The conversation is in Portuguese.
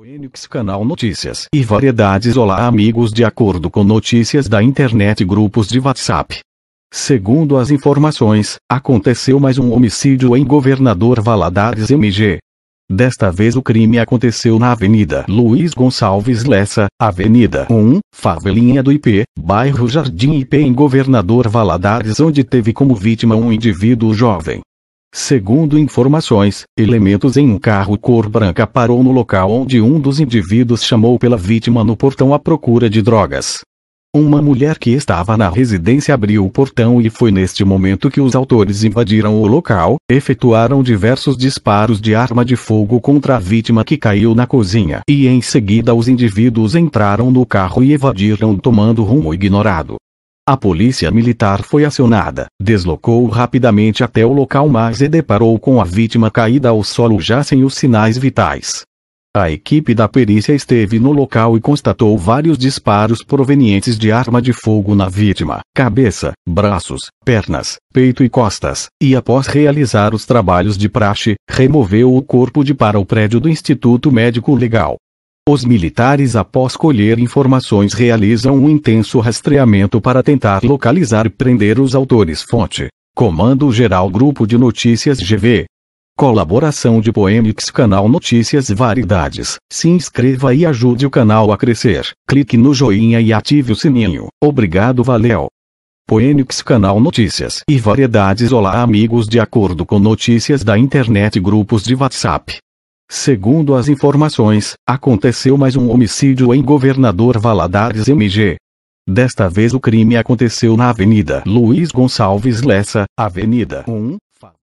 O Enix Canal Notícias e Variedades Olá amigos de acordo com notícias da internet e grupos de WhatsApp. Segundo as informações, aconteceu mais um homicídio em Governador Valadares MG. Desta vez o crime aconteceu na Avenida Luiz Gonçalves Lessa, Avenida 1, Favelinha do IP, bairro Jardim IP em Governador Valadares onde teve como vítima um indivíduo jovem. Segundo informações, elementos em um carro cor branca parou no local onde um dos indivíduos chamou pela vítima no portão à procura de drogas. Uma mulher que estava na residência abriu o portão e foi neste momento que os autores invadiram o local, efetuaram diversos disparos de arma de fogo contra a vítima que caiu na cozinha e em seguida os indivíduos entraram no carro e evadiram tomando rumo ignorado. A polícia militar foi acionada, deslocou rapidamente até o local mas e deparou com a vítima caída ao solo já sem os sinais vitais. A equipe da perícia esteve no local e constatou vários disparos provenientes de arma de fogo na vítima, cabeça, braços, pernas, peito e costas, e após realizar os trabalhos de praxe, removeu o corpo de para o prédio do Instituto Médico Legal. Os militares, após colher informações, realizam um intenso rastreamento para tentar localizar e prender os autores. Fonte: Comando Geral Grupo de Notícias GV. Colaboração de Poemix Canal Notícias Variedades. Se inscreva e ajude o canal a crescer. Clique no joinha e ative o sininho. Obrigado, valeu. Poenix Canal Notícias e Variedades Olá amigos de acordo com notícias da internet grupos de WhatsApp, Segundo as informações, aconteceu mais um homicídio em Governador Valadares MG. Desta vez o crime aconteceu na Avenida Luiz Gonçalves Lessa, Avenida 1,